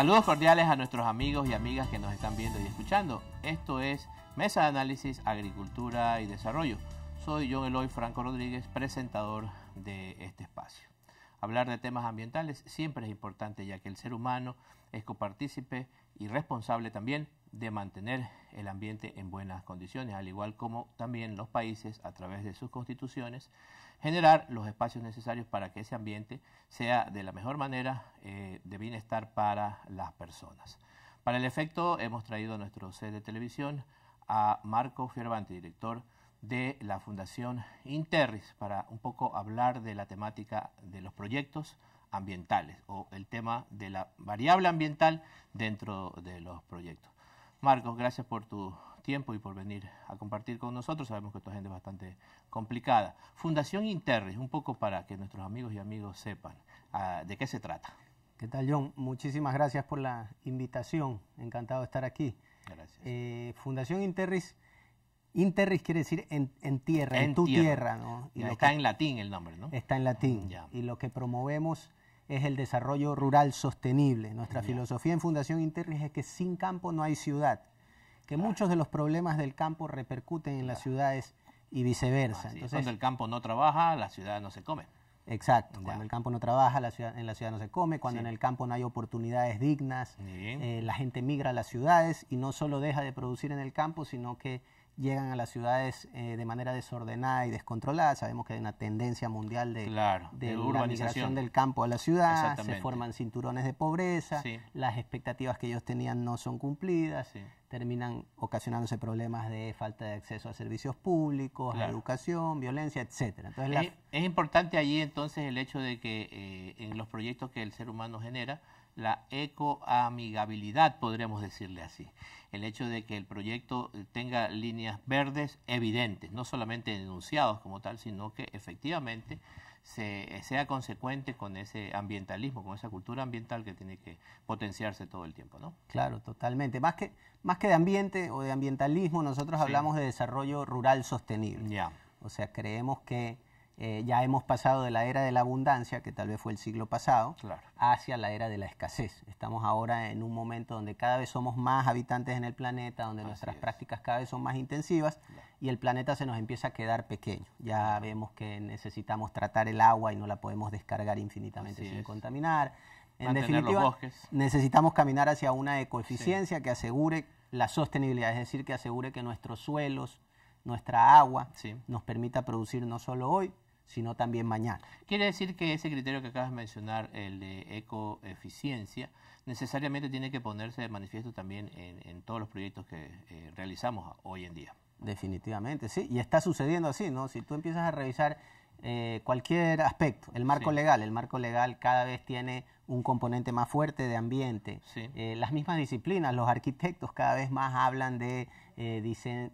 Saludos cordiales a nuestros amigos y amigas que nos están viendo y escuchando. Esto es Mesa de Análisis, Agricultura y Desarrollo. Soy John Eloy Franco Rodríguez, presentador de este espacio. Hablar de temas ambientales siempre es importante ya que el ser humano es copartícipe y responsable también de mantener el ambiente en buenas condiciones, al igual como también los países a través de sus constituciones generar los espacios necesarios para que ese ambiente sea de la mejor manera eh, de bienestar para las personas. Para el efecto, hemos traído a nuestro set de televisión a Marco Fiervanti, director de la Fundación Interris, para un poco hablar de la temática de los proyectos ambientales o el tema de la variable ambiental dentro de los proyectos. Marcos, gracias por tu tiempo y por venir a compartir con nosotros. Sabemos que esta agenda es bastante complicada. Fundación Interris, un poco para que nuestros amigos y amigos sepan ah, de qué se trata. ¿Qué tal, John? Muchísimas gracias por la invitación. Encantado de estar aquí. Gracias. Eh, Fundación Interris. Interris quiere decir en, tierra, en, tu tierra, ¿no? Y está en latín el nombre, ¿no? Está en latín. Y lo que promovemos es el desarrollo rural sostenible. Nuestra filosofía en Fundación Interris es que sin campo no hay ciudad que muchos de los problemas del campo repercuten en las ciudades y viceversa. cuando el campo no trabaja, la ciudad no se come. Exacto, cuando el campo no trabaja, la ciudad, en la ciudad no se come, cuando en el campo no hay oportunidades dignas, eh, la gente migra a las ciudades y no solo deja de producir en el campo, sino que llegan a las ciudades eh, de manera desordenada y descontrolada. Sabemos que hay una tendencia mundial de, urbanización del campo a la ciudad, se forman cinturones de pobreza, las expectativas que ellos tenían no son cumplidas, terminan ocasionándose problemas de falta de acceso a servicios públicos, a educación, violencia, etcétera. es, importante allí entonces el hecho de que eh, en los proyectos que el ser humano genera, la ecoamigabilidad, podremos decirle así. El hecho de que el proyecto tenga líneas verdes evidentes, no solamente denunciados como tal, sino que efectivamente se, sea consecuente con ese ambientalismo, con esa cultura ambiental que tiene que potenciarse todo el tiempo, ¿no? Claro, totalmente. Más que, más que de ambiente o de ambientalismo, nosotros hablamos de desarrollo rural sostenible. O sea, creemos que eh, ya hemos pasado de la era de la abundancia, que tal vez fue el siglo pasado, hacia la era de la escasez. Estamos ahora en un momento donde cada vez somos más habitantes en el planeta, donde nuestras prácticas cada vez son más intensivas y el planeta se nos empieza a quedar pequeño. Ya vemos que necesitamos tratar el agua y no la podemos descargar infinitamente sin contaminar. En definitiva, necesitamos caminar hacia una ecoeficiencia que asegure la sostenibilidad, es decir, que asegure que nuestros suelos, nuestra agua, nos permita producir no solo hoy, sino también mañana. Quiere decir que ese criterio que acabas de mencionar, el de ecoeficiencia, necesariamente tiene que ponerse de manifiesto también en, todos los proyectos que eh, realizamos hoy en día. Definitivamente, sí, y está sucediendo así, ¿no? Si tú empiezas a revisar eh, cualquier aspecto. El marco legal, el marco legal cada vez tiene un componente más fuerte de ambiente. Eh, las mismas disciplinas, los arquitectos cada vez más hablan de eh,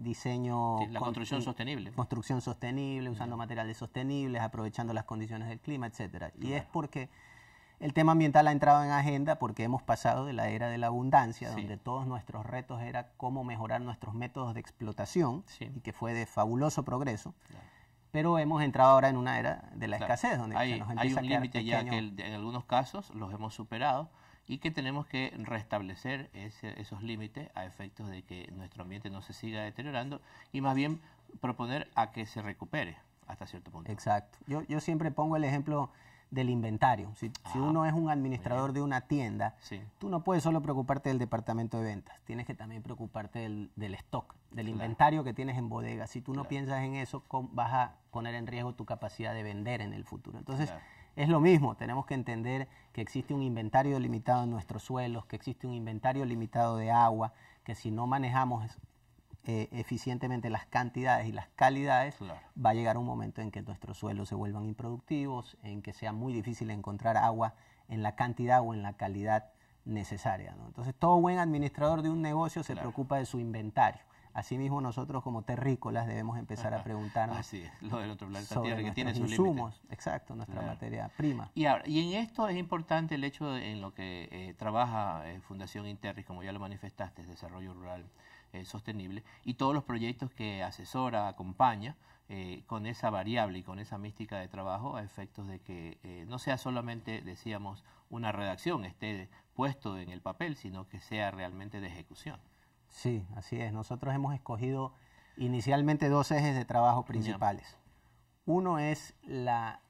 diseño... la construcción sostenible. Construcción sostenible, usando materiales sostenibles, aprovechando las condiciones del clima, etcétera. Y es porque el tema ambiental ha entrado en agenda porque hemos pasado de la era de la abundancia, donde todos nuestros retos era cómo mejorar nuestros métodos de explotación, y que fue de fabuloso progreso, pero hemos entrado ahora en una era de la escasez, donde hay, un límite ya que en algunos casos los hemos superado y que tenemos que restablecer esos límites a efectos de que nuestro ambiente no se siga deteriorando y más bien proponer a que se recupere hasta cierto punto. Exacto. Yo, yo siempre pongo el ejemplo del inventario. Si, ah, uno es un administrador de una tienda, tú no puedes solo preocuparte del departamento de ventas, tienes que también preocuparte del, stock, del inventario que tienes en bodega. Si tú no piensas en eso, vas a poner en riesgo tu capacidad de vender en el futuro. Entonces, es lo mismo, tenemos que entender que existe un inventario limitado en nuestros suelos, que existe un inventario limitado de agua, que si no manejamos eh, eficientemente las cantidades y las calidades, va a llegar un momento en que nuestros suelos se vuelvan improductivos, en que sea muy difícil encontrar agua en la cantidad o en la calidad necesaria. Entonces, todo buen administrador de un negocio se preocupa de su inventario. Asimismo, nosotros como terrícolas debemos empezar a preguntarnos. Así lo del otro planeta Tierra insumos, exacto, nuestra materia prima. Y, y en esto es importante el hecho en lo que eh, trabaja eh, Fundación Interris, como ya lo manifestaste, Desarrollo Rural. Eh, sostenible y todos los proyectos que asesora, acompaña eh, con esa variable y con esa mística de trabajo a efectos de que eh, no sea solamente, decíamos, una redacción, esté puesto en el papel, sino que sea realmente de ejecución. Sí, así es. Nosotros hemos escogido inicialmente dos ejes de trabajo principales. Uno es la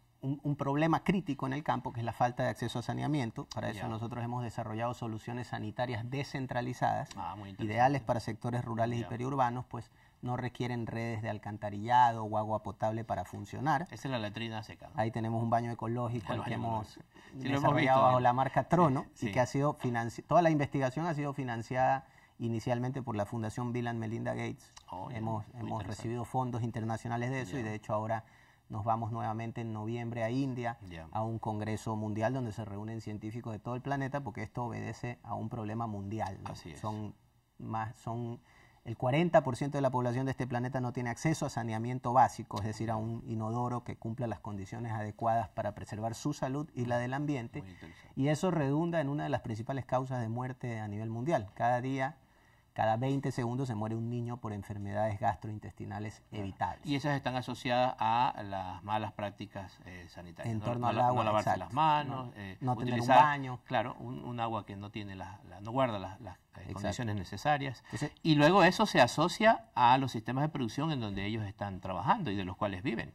un, problema crítico en el campo, que es la falta de acceso a saneamiento. Para eso nosotros hemos desarrollado soluciones sanitarias descentralizadas, ah, ideales para sectores rurales y periurbanos, pues no requieren redes de alcantarillado o agua potable para funcionar. Esa es la latrina seca. Ahí tenemos un baño ecológico que hemos desarrollado bajo la marca Trono sí. y que ha sido financiada, toda la investigación ha sido financiada inicialmente por la Fundación Bill and Melinda Gates. Oh, hemos hemos recibido fondos internacionales de eso y de hecho ahora nos vamos nuevamente en noviembre a India, a un congreso mundial donde se reúnen científicos de todo el planeta, porque esto obedece a un problema mundial. Son más, son el 40% de la población de este planeta no tiene acceso a saneamiento básico, es decir, a un inodoro que cumpla las condiciones adecuadas para preservar su salud y la del ambiente. Y eso redunda en una de las principales causas de muerte a nivel mundial. Cada día cada 20 segundos se muere un niño por enfermedades gastrointestinales evitables. Y esas están asociadas a las malas prácticas eh, sanitarias. En torno al agua, lavarse las manos, no, eh, tener un baño. Claro, un, agua que no tiene no guarda las, eh, condiciones necesarias. y luego eso se asocia a los sistemas de producción en donde ellos están trabajando y de los cuales viven.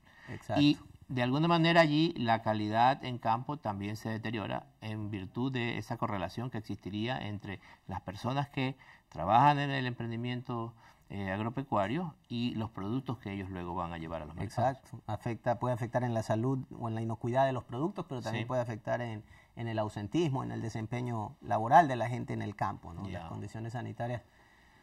Y de alguna manera allí la calidad en campo también se deteriora en virtud de esa correlación que existiría entre las personas que trabajan en el emprendimiento eh, agropecuario y los productos que ellos luego van a llevar a los mercados. Exacto. Afecta, puede afectar en la salud o en la inocuidad de los productos, pero también puede afectar en, en, el ausentismo, en el desempeño laboral de la gente en el campo, ¿no? las condiciones sanitarias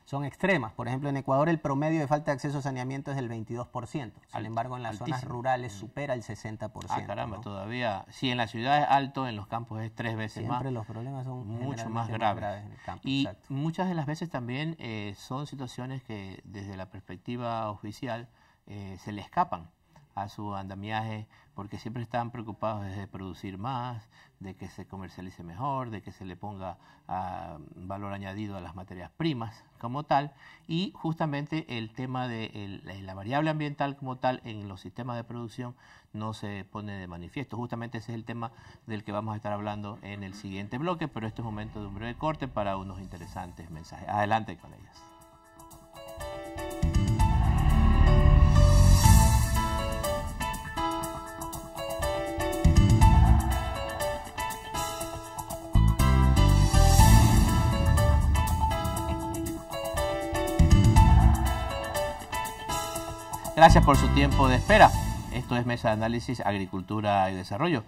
son extremas. Por ejemplo, en Ecuador el promedio de falta de acceso a saneamiento es del 22%. Sin embargo, en las zonas rurales mm. supera el 60%. Ah, caramba, todavía. Si en la ciudad es alto, en los campos es tres veces más. Siempre los problemas son mucho más graves. en el campo, y muchas de las veces también eh, son situaciones que desde la perspectiva oficial eh, se le escapan a su andamiaje, porque siempre están preocupados de producir más, de que se comercialice mejor, de que se le ponga ah, valor añadido a las materias primas como tal, y justamente el tema de la variable ambiental como tal en los sistemas de producción no se pone de manifiesto. Justamente ese es el tema del que vamos a estar hablando en el siguiente bloque, pero este es momento de un breve corte para unos interesantes mensajes. Adelante con ellos. Gracias por su tiempo de espera. Esto es Mesa de Análisis Agricultura y Desarrollo.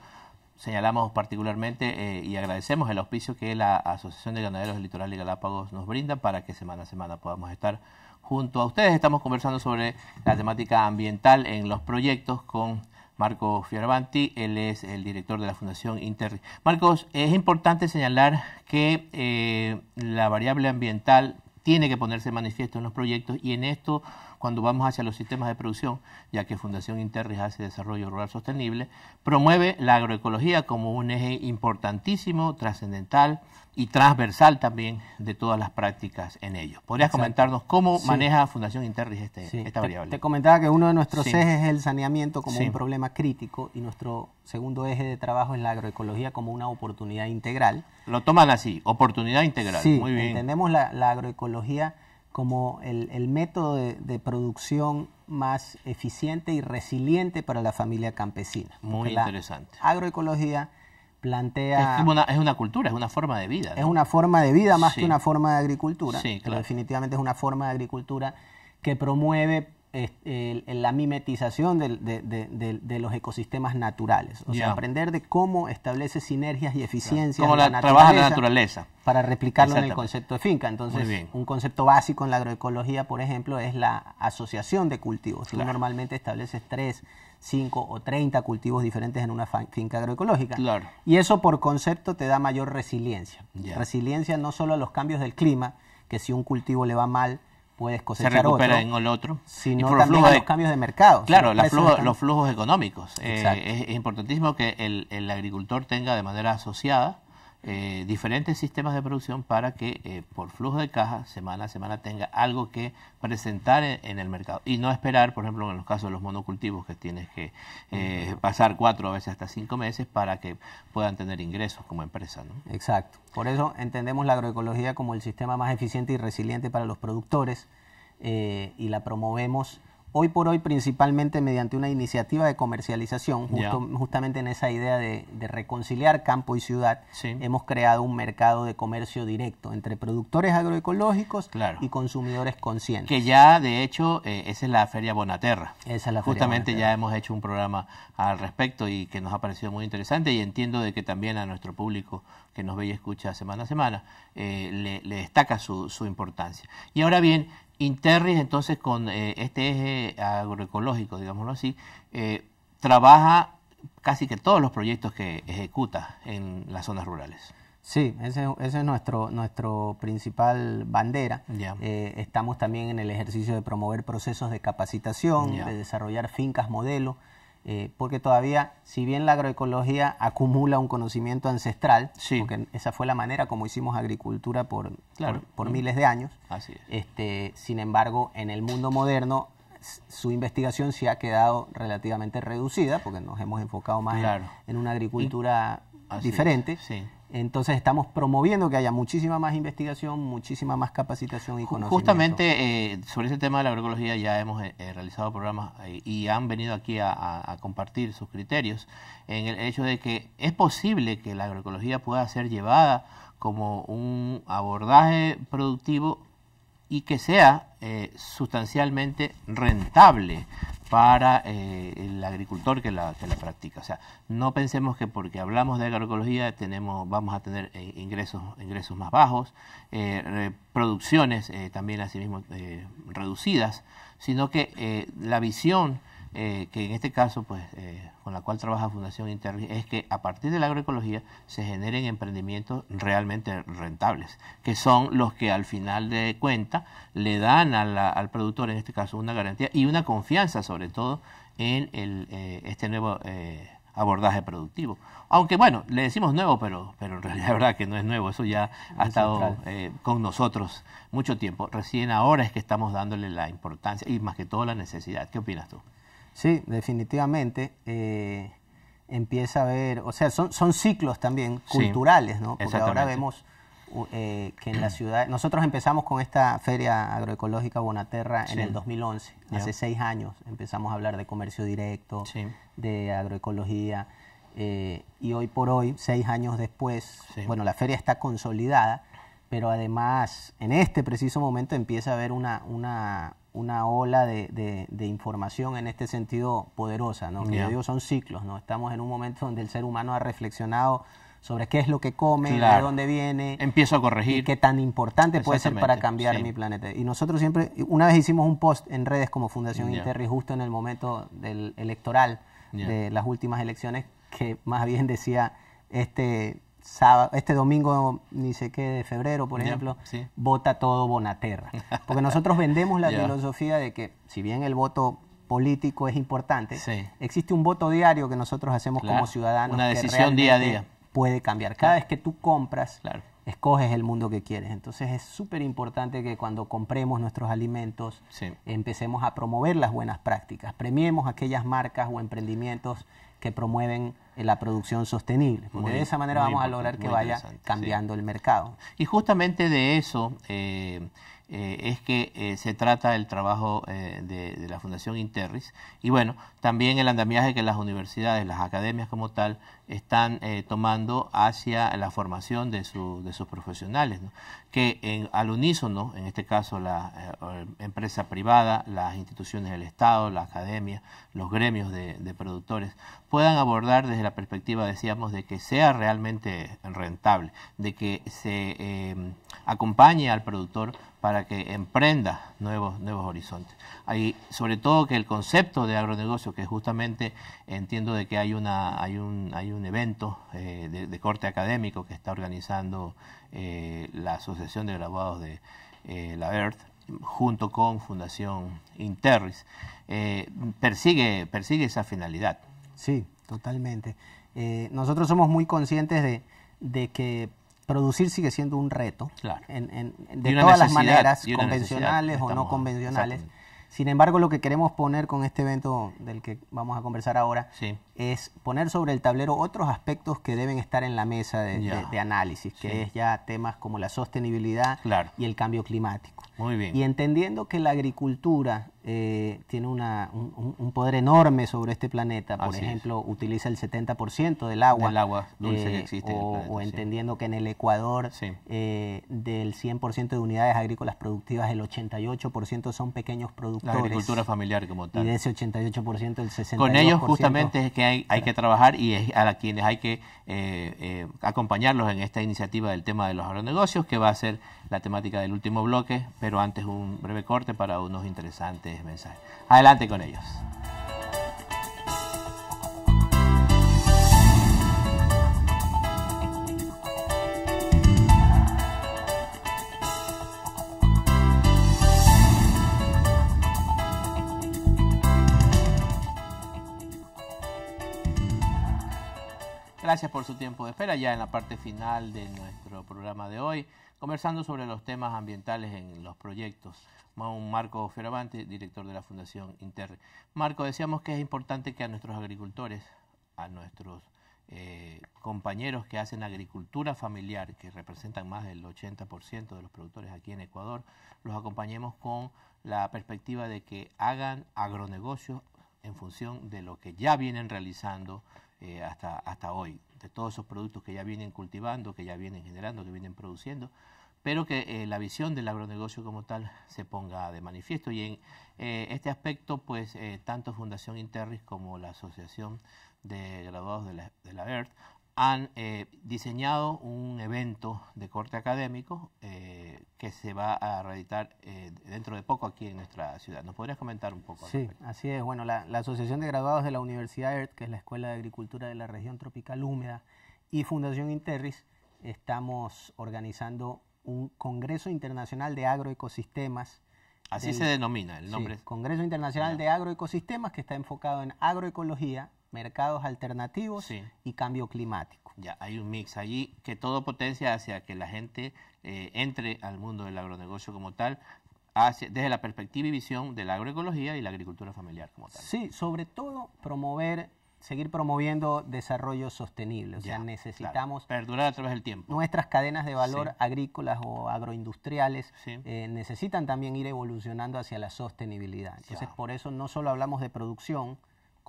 Señalamos particularmente eh, y agradecemos el auspicio que la Asociación de Ganaderos del Litoral y Galápagos nos brinda para que semana a semana podamos estar junto a ustedes. Estamos conversando sobre la temática ambiental en los proyectos con Marcos Fioravanti, él es el director de la Fundación Inter. Marcos, es importante señalar que eh, la variable ambiental tiene que ponerse manifiesto en los proyectos y en esto cuando vamos hacia los sistemas de producción, ya que Fundación Interris hace desarrollo rural sostenible, promueve la agroecología como un eje importantísimo, trascendental y transversal también de todas las prácticas en ello. ¿Podrías comentarnos cómo maneja Fundación Interris este, esta variable? Te, comentaba que uno de nuestros ejes es el saneamiento como un problema crítico y nuestro segundo eje de trabajo es la agroecología como una oportunidad integral. Lo toman así, oportunidad integral. Muy bien. Entendemos la agroecología como el, el método de, producción más eficiente y resiliente para la familia campesina. Muy interesante. agroecología plantea... Es, una, una cultura, es una forma de vida. Es una forma de vida más que una forma de agricultura. Sí, claro. Pero definitivamente es una forma de agricultura que promueve la mimetización de, los ecosistemas naturales. O sea, aprender de cómo establece sinergias y eficiencias. la, trabaja la naturaleza. Para replicarlo en el concepto de finca. Entonces, un concepto básico en la agroecología, por ejemplo, es la asociación de cultivos. normalmente estableces tres 5 o 30 cultivos diferentes en una finca agroecológica. Y eso por concepto te da mayor resiliencia. Resiliencia no solo a los cambios del clima, que si un cultivo le va mal, puedes cosechar se recupera en el otro. Sino por también los, de, cambios de mercado. Claro, los flujos, los flujos económicos. Eh, exacto es, es, importantísimo que el, el, agricultor tenga de manera asociada eh, diferentes sistemas de producción para que eh, por flujo de caja semana a semana tenga algo que presentar en, el mercado y no esperar, por ejemplo, en los casos de los monocultivos que tienes que eh, pasar cuatro a veces hasta cinco meses para que puedan tener ingresos como empresa. Exacto. Por eso entendemos la agroecología como el sistema más eficiente y resiliente para los productores eh, y la promovemos hoy por hoy principalmente mediante una iniciativa de comercialización, justamente en esa idea de, reconciliar campo y ciudad, hemos creado un mercado de comercio directo entre productores agroecológicos y consumidores conscientes. Que ya, de hecho, eh, esa es la Feria Bonaterra. es la Justamente ya hemos hecho un programa al respecto y que nos ha parecido muy interesante y entiendo de que también a nuestro público que nos ve y escucha semana a semana eh, le, destaca su, su importancia. Y ahora bien, Interris, entonces, con eh, este eje agroecológico, digámoslo así, eh, trabaja casi que todos los proyectos que ejecuta en las zonas rurales. Sí, ese, es nuestro, principal bandera. Eh, estamos también en el ejercicio de promover procesos de capacitación, de desarrollar fincas modelo, eh, porque todavía, si bien la agroecología acumula un conocimiento ancestral, porque esa fue la manera como hicimos agricultura por, miles de años, este, sin embargo, en el mundo moderno su investigación se ha quedado relativamente reducida, porque nos hemos enfocado más en, una agricultura diferente. Entonces estamos promoviendo que haya muchísima más investigación, muchísima más capacitación y conocimiento. Justamente eh, sobre ese tema de la agroecología ya hemos eh, eh, realizado programas y han venido aquí a, a, compartir sus criterios en el hecho de que es posible que la agroecología pueda ser llevada como un abordaje productivo y que sea sustancialmente rentable para eh, el agricultor que la, practica. O sea, no pensemos que porque hablamos de agroecología tenemos, vamos a tener eh, ingresos, ingresos más bajos, eh, producciones también mismo reducidas, sino que la visión eh, que en este caso, pues, eh, con la cual trabaja Fundación Inter es que a partir de la agroecología se generen emprendimientos realmente rentables, que son los que al final de cuenta le dan al productor, en este caso, una garantía y una confianza, sobre todo, en el, eh, este nuevo abordaje productivo. Aunque bueno, le decimos nuevo, pero, pero en realidad la verdad que no es nuevo, eso ya ha estado con nosotros mucho tiempo. Recién ahora es que estamos dándole la importancia y más que todo la necesidad. ¿Qué opinas tú? Sí, definitivamente. Eh, empieza a haber, o sea, son, son ciclos también culturales, ¿no? Porque ahora vemos eh, que en la ciudad, nosotros empezamos con esta feria agroecológica Bonaterra en el 2011, hace seis años empezamos a hablar de comercio directo, de agroecología, eh, y hoy por hoy, seis años después, bueno, la feria está consolidada, pero además en este preciso momento empieza a haber una, una, una ola de, información en este sentido poderosa, ¿no? Que yo digo son ciclos, ¿no? Estamos en un momento donde el ser humano ha reflexionado sobre qué es lo que come, de dónde viene. Empiezo a corregir. qué tan importante puede ser para cambiar mi planeta. Y nosotros siempre, una vez hicimos un post en redes como Fundación Interri justo en el momento del electoral de las últimas elecciones que más bien decía, este, este domingo, ni sé qué, de febrero, por ejemplo, vota todo Bonaterra. Porque nosotros vendemos la filosofía de que, si bien el voto político es importante, existe un voto diario que nosotros hacemos como ciudadanos. Una decisión día a día. Puede cambiar. Cada vez que tú compras, escoges el mundo que quieres. Entonces es súper importante que cuando compremos nuestros alimentos, empecemos a promover las buenas prácticas. Premiemos aquellas marcas o emprendimientos que promueven eh, la producción sostenible, de esa manera vamos a lograr que vaya cambiando el mercado. Y justamente de eso eh, eh, es que eh, se trata del trabajo eh, de, la Fundación Interris y bueno, también el andamiaje que las universidades, las academias como tal, están tomando hacia la formación de, sus profesionales, que al unísono, en este caso la empresa privada, las instituciones del Estado, la academia, los gremios de productores, puedan abordar desde la perspectiva, decíamos, de que sea realmente rentable, de que se acompañe al productor para que emprenda nuevos, nuevos horizontes. Hay, sobre todo que el concepto de agronegocio, que justamente entiendo de que hay, una, hay, un, hay un evento eh, de, corte académico que está organizando eh, la Asociación de Graduados de eh, la ERT, junto con Fundación Interris, persigue, persigue esa finalidad. Sí, totalmente. nosotros somos muy conscientes de, de que producir sigue siendo un reto, en, de todas las maneras, convencionales o no convencionales. Sin embargo, lo que queremos poner con este evento del que vamos a conversar ahora sí es poner sobre el tablero otros aspectos que deben estar en la mesa de, análisis, que es ya temas como la sostenibilidad y el cambio climático. Muy bien. Y entendiendo que la agricultura eh, tiene un, poder enorme sobre este planeta, por ejemplo, utiliza el 70% del agua, del agua dulce que eh, existe. O, entendiendo que en el Ecuador eh, del 100% de unidades agrícolas productivas, el 88% son pequeños productores. La agricultura familiar como tal. Y de ese 88%, el 60 Con ellos justamente hay, que trabajar y es a quienes hay que eh, eh, acompañarlos en esta iniciativa del tema de los agronegocios, que va a ser la temática del último bloque, pero antes un breve corte para unos interesantes mensajes. Adelante con ellos. Gracias por su tiempo de espera ya en la parte final de nuestro programa de hoy, conversando sobre los temas ambientales en los proyectos. Marco Fioravante, director de la Fundación Inter. Marco, decíamos que es importante que a nuestros agricultores, a nuestros eh, compañeros que hacen agricultura familiar, que representan más del 80% de los productores aquí en Ecuador, los acompañemos con la perspectiva de que hagan agronegocios en función de lo que ya vienen realizando eh, hasta, hasta hoy, de todos esos productos que ya vienen cultivando, que ya vienen generando, que vienen produciendo, pero que eh, la visión del agronegocio como tal se ponga de manifiesto. Y en eh, este aspecto, pues tanto Fundación Interris como la Asociación de Graduados de la, de la ERT han eh, diseñado un evento de corte académico eh, que se va a realizar eh, dentro de poco aquí en nuestra ciudad. ¿Nos podrías comentar un poco? Sí, así es. Bueno, la, Asociación de Graduados de la Universidad ERT, que es la Escuela de Agricultura de la Región Tropical Húmeda, y Fundación Interris, estamos organizando un Congreso Internacional de Agroecosistemas. Así se denomina el nombre. Sí, Congreso Internacional de Agroecosistemas que está enfocado en agroecología mercados alternativos y cambio climático. Ya, hay un mix allí que todo potencia hacia que la gente eh, entre al mundo del agronegocio como tal, desde la perspectiva y visión de la agroecología y la agricultura familiar como tal. Sí, sobre todo promover, seguir promoviendo desarrollo sostenible. O sea, necesitamos... Perdurar a través del tiempo. Nuestras cadenas de valor agrícolas o agroindustriales eh, necesitan también ir evolucionando hacia la sostenibilidad. Entonces, por eso no solo hablamos de producción,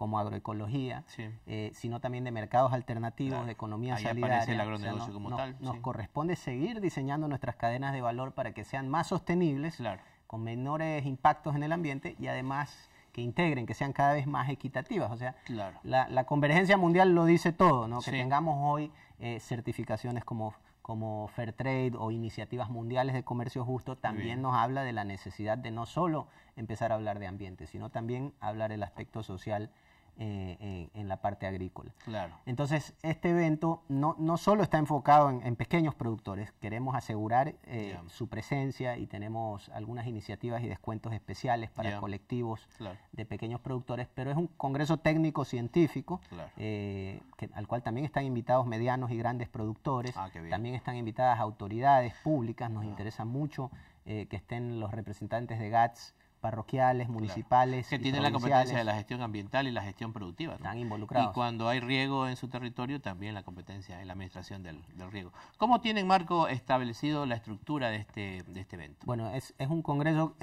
como agroecología, eh, sino también de mercados alternativos, de economía Ahí solidaria. El agronegocio como tal, nos corresponde seguir diseñando nuestras cadenas de valor para que sean más sostenibles, con menores impactos en el ambiente y además que integren, que sean cada vez más equitativas. O sea, la, convergencia mundial lo dice todo, ¿no? que tengamos hoy eh, certificaciones como como Trade o iniciativas mundiales de comercio justo, también nos habla de la necesidad de no solo empezar a hablar de ambiente, sino también hablar del aspecto social eh, eh, en la parte agrícola. Claro. Entonces, este evento no, no solo está enfocado en, pequeños productores, queremos asegurar eh, su presencia y tenemos algunas iniciativas y descuentos especiales para colectivos de pequeños productores, pero es un congreso técnico científico al cual también están invitados medianos y grandes productores, ah, también están invitadas autoridades públicas, nos interesa mucho que estén los representantes de GATS parroquiales, municipales. Que tienen la competencia de la gestión ambiental y la gestión productiva. Están involucrados. Y cuando hay riego en su territorio, también la competencia en la administración del, riego. ¿Cómo tienen, Marco, establecido la estructura de este, de este evento? Bueno, es, es un congreso,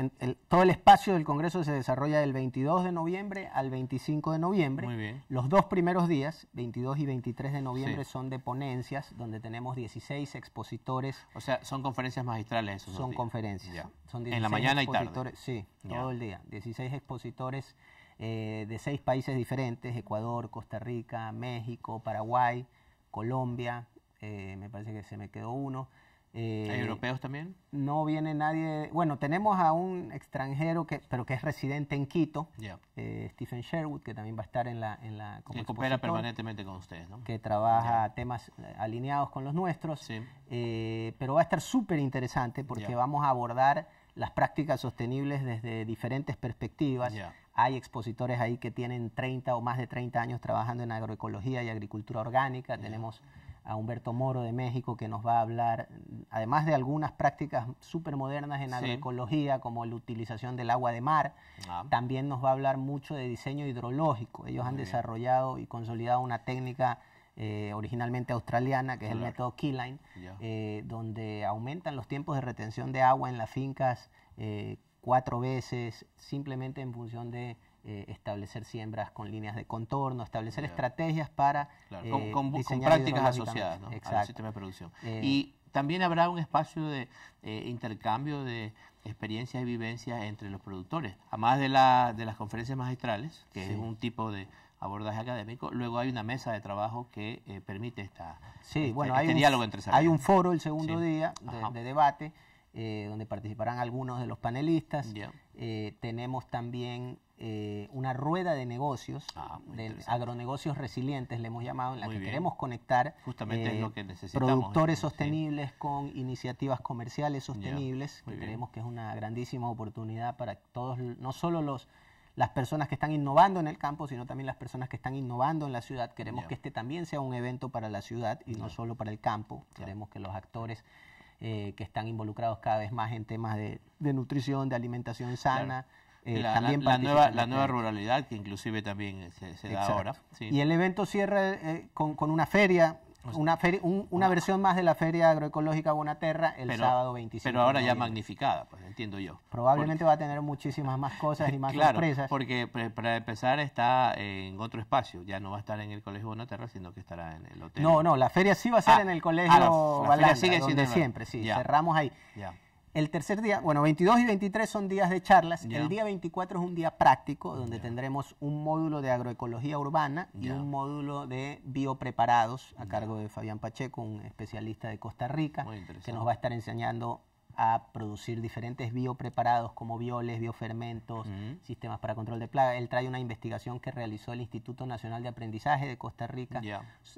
todo el espacio del congreso se desarrolla del 22 de noviembre al 25 de noviembre. Muy bien. Los dos primeros días, 22 y 23 de noviembre, son de ponencias, donde tenemos 16 expositores. O sea, son conferencias magistrales esos Son conferencias en la mañana y tarde. Sí, todo el día. 16 expositores eh, de seis países diferentes, Ecuador, Costa Rica, México, Paraguay, Colombia, eh, me parece que se me quedó uno. Eh, ¿Hay europeos también? No viene nadie. Bueno, tenemos a un extranjero que, pero que es residente en Quito, Stephen Sherwood, que también va a estar en la, en la Que coopera permanentemente con ustedes, ¿no? Que trabaja temas alineados con los nuestros. pero va a estar súper interesante porque vamos a abordar las prácticas sostenibles desde diferentes perspectivas. Hay expositores ahí que tienen 30 o más de 30 años trabajando en agroecología y agricultura orgánica. Tenemos a Humberto Moro de México que nos va a hablar, además de algunas prácticas súper modernas en agroecología, como la utilización del agua de mar, ah. también nos va a hablar mucho de diseño hidrológico. Ellos han desarrollado y consolidado una técnica eh, originalmente australiana, que es el método Keyline, eh, donde aumentan los tiempos de retención de agua en las fincas eh, cuatro veces, simplemente en función de establecer siembras con líneas de contorno, establecer estrategias para... Claro. Con, prácticas asociadas ¿no? al sistema de producción. y también habrá un espacio de intercambio de experiencias y vivencias entre los productores, además de, las conferencias magistrales, que es un tipo de abordaje académico. Luego hay una mesa de trabajo que eh, permite esta, sí, este, bueno, este hay un, diálogo entre Hay un foro el segundo día de, debate eh, donde participarán algunos de los panelistas. Eh, tenemos también una rueda de negocios, ah, agronegocios resilientes, le hemos llamado, en la que queremos conectar Justamente lo que productores este sostenibles con iniciativas comerciales sostenibles, que creemos que es una grandísima oportunidad para todos, no solo los las personas que están innovando en el campo, sino también las personas que están innovando en la ciudad. Queremos que este también sea un evento para la ciudad y no solo para el campo. Queremos que los actores eh, que están involucrados cada vez más en temas de, nutrición, de alimentación sana. Eh, también la, nueva, ruralidad que inclusive también eh, se, da ahora. Y el evento cierra con, una feria una, una ah. versión más de la Feria Agroecológica Bonaterra el sábado 25. Pero ahora ya magnificada, pues entiendo yo. Probablemente va a tener muchísimas más cosas y más claro, Porque para empezar está en otro espacio, ya no va a estar en el Colegio Bonaterra, sino que estará en el hotel. No, no, la feria sí va a ser ah, en el ah, Colegio sigue donde siempre, sí, cerramos ahí. Ya. El tercer día, bueno, 22 y 23 son días de charlas. El día 24 es un día práctico donde tendremos un módulo de agroecología urbana y un módulo de biopreparados a cargo de Fabián Pacheco, un especialista de Costa Rica, que nos va a estar enseñando a producir diferentes biopreparados como bioles, biofermentos, sistemas para control de plagas. Él trae una investigación que realizó el Instituto Nacional de Aprendizaje de Costa Rica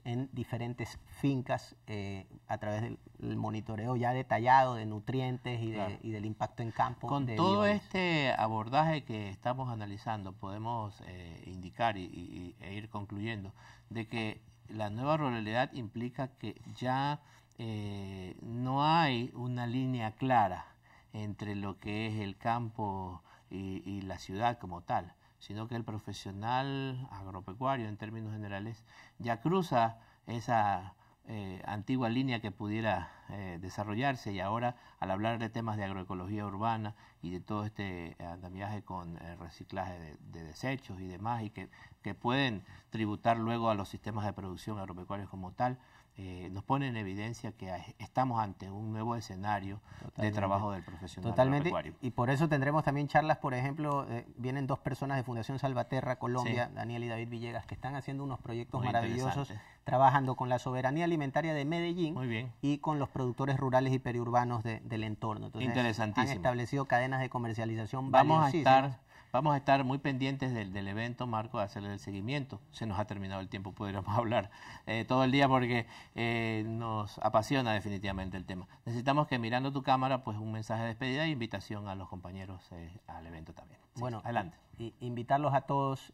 en diferentes fincas eh, a través del monitoreo ya detallado de nutrientes y, del impacto en campo. Con todo este abordaje que estamos analizando, podemos eh, indicar y, e ir concluyendo de que la nueva ruralidad implica que ya eh, no hay una línea clara entre lo que es el campo y, la ciudad como tal, sino que el profesional agropecuario en términos generales ya cruza esa eh, antigua línea que pudiera eh, desarrollarse y ahora al hablar de temas de agroecología urbana y de todo este andamiaje con reciclaje de, desechos y demás y que, que pueden tributar luego a los sistemas de producción agropecuarios como tal, eh, nos pone en evidencia que estamos ante un nuevo escenario de trabajo del profesional Totalmente, y por eso tendremos también charlas, por ejemplo, eh, vienen dos personas de Fundación Salvaterra Colombia, Daniel y David Villegas, que están haciendo unos proyectos maravillosos, trabajando con la soberanía alimentaria de Medellín y con los productores rurales y periurbanos del entorno. Entonces, Interesantísimo. Han establecido cadenas de comercialización Vamos a estar Vamos a estar muy pendientes del, evento, Marco, de hacerle el seguimiento. Se nos ha terminado el tiempo, pudiéramos hablar eh, todo el día porque eh, nos apasiona definitivamente el tema. Necesitamos que mirando tu cámara, pues un mensaje de despedida e invitación a los compañeros eh, al evento también. bueno, adelante. invitarlos a todos,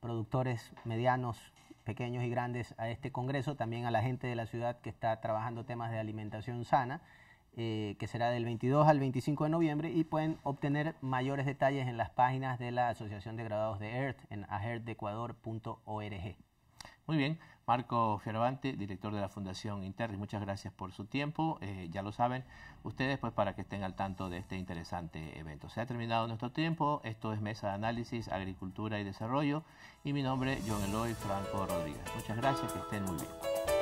productores medianos, pequeños y grandes, a este congreso, también a la gente de la ciudad que está trabajando temas de alimentación sana. Eh, que será del 22 al 25 de noviembre y pueden obtener mayores detalles en las páginas de la Asociación de Graduados de ERT en aertecuador.org. Muy bien, Marco Fioravante, director de la Fundación Interri, muchas gracias por su tiempo. Eh, ya lo saben ustedes, pues para que estén al tanto de este interesante evento. Se ha terminado nuestro tiempo. Esto es Mesa de Análisis, Agricultura y Desarrollo. Y mi nombre, John Eloy Franco Rodríguez. Muchas gracias, que estén muy bien.